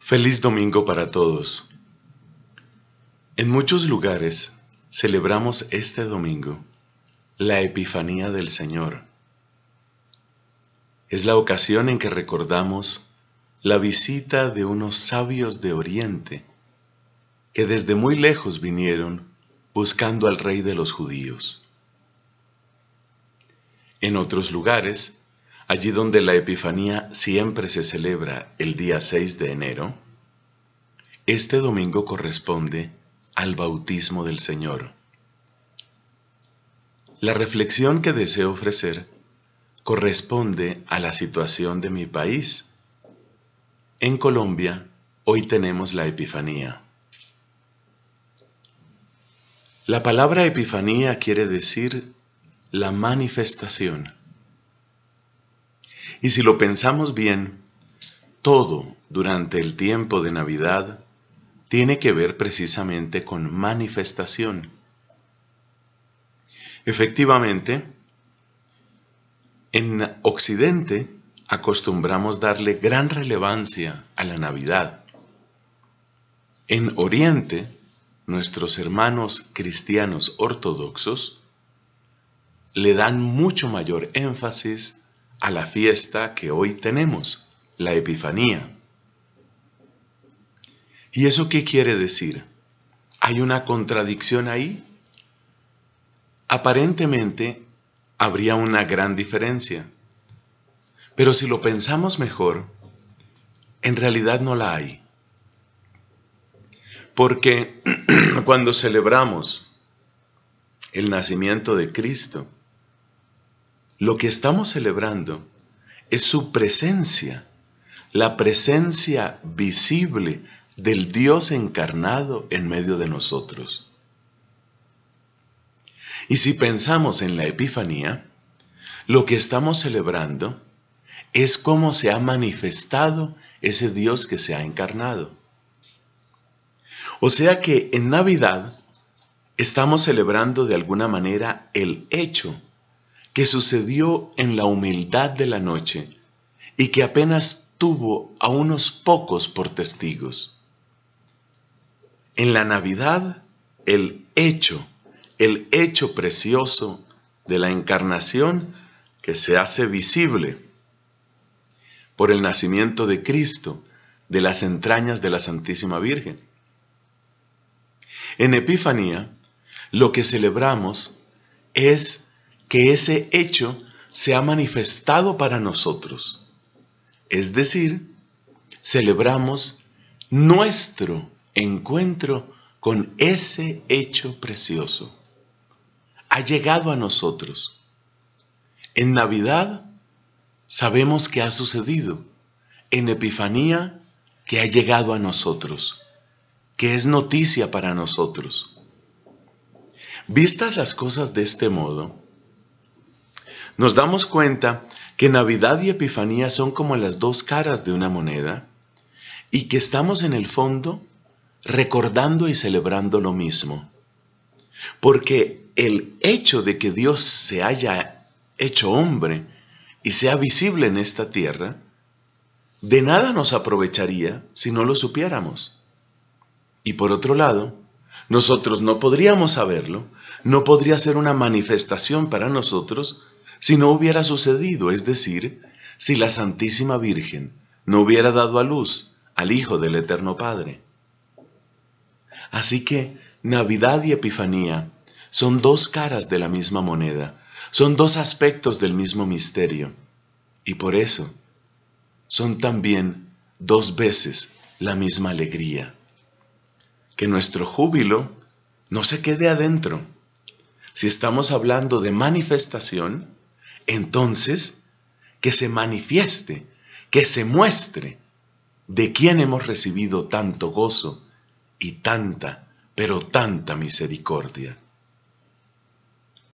Feliz domingo para todos. En muchos lugares celebramos este domingo la Epifanía del Señor. Es la ocasión en que recordamos la visita de unos sabios de Oriente que desde muy lejos vinieron buscando al Rey de los judíos. En otros lugares allí donde la Epifanía siempre se celebra el día 6 de enero, este domingo corresponde al bautismo del Señor. La reflexión que deseo ofrecer corresponde a la situación de mi país. En Colombia, hoy tenemos la Epifanía. La palabra Epifanía quiere decir la manifestación. Y si lo pensamos bien, todo durante el tiempo de Navidad tiene que ver precisamente con manifestación. Efectivamente, en Occidente acostumbramos darle gran relevancia a la Navidad. En Oriente, nuestros hermanos cristianos ortodoxos le dan mucho mayor énfasis a la fiesta que hoy tenemos, la Epifanía. ¿Y eso qué quiere decir? ¿Hay una contradicción ahí? Aparentemente habría una gran diferencia, pero si lo pensamos mejor, en realidad no la hay. Porque cuando celebramos el nacimiento de Cristo, lo que estamos celebrando es su presencia, la presencia visible del Dios encarnado en medio de nosotros. Y si pensamos en la Epifanía, lo que estamos celebrando es cómo se ha manifestado ese Dios que se ha encarnado. O sea que en Navidad estamos celebrando de alguna manera el hecho que sucedió en la humildad de la noche y que apenas tuvo a unos pocos por testigos. En la Navidad, el hecho, el hecho precioso de la encarnación que se hace visible por el nacimiento de Cristo, de las entrañas de la Santísima Virgen. En Epifanía, lo que celebramos es que ese hecho se ha manifestado para nosotros. Es decir, celebramos nuestro encuentro con ese hecho precioso. Ha llegado a nosotros. En Navidad sabemos que ha sucedido. En Epifanía que ha llegado a nosotros, que es noticia para nosotros. Vistas las cosas de este modo, nos damos cuenta que Navidad y Epifanía son como las dos caras de una moneda y que estamos en el fondo recordando y celebrando lo mismo. Porque el hecho de que Dios se haya hecho hombre y sea visible en esta tierra, de nada nos aprovecharía si no lo supiéramos. Y por otro lado, nosotros no podríamos saberlo, no podría ser una manifestación para nosotros si no hubiera sucedido, es decir, si la Santísima Virgen no hubiera dado a luz al Hijo del Eterno Padre. Así que Navidad y Epifanía son dos caras de la misma moneda, son dos aspectos del mismo misterio, y por eso son también dos veces la misma alegría. Que nuestro júbilo no se quede adentro. Si estamos hablando de manifestación, entonces, que se manifieste, que se muestre de quién hemos recibido tanto gozo y tanta, pero tanta misericordia.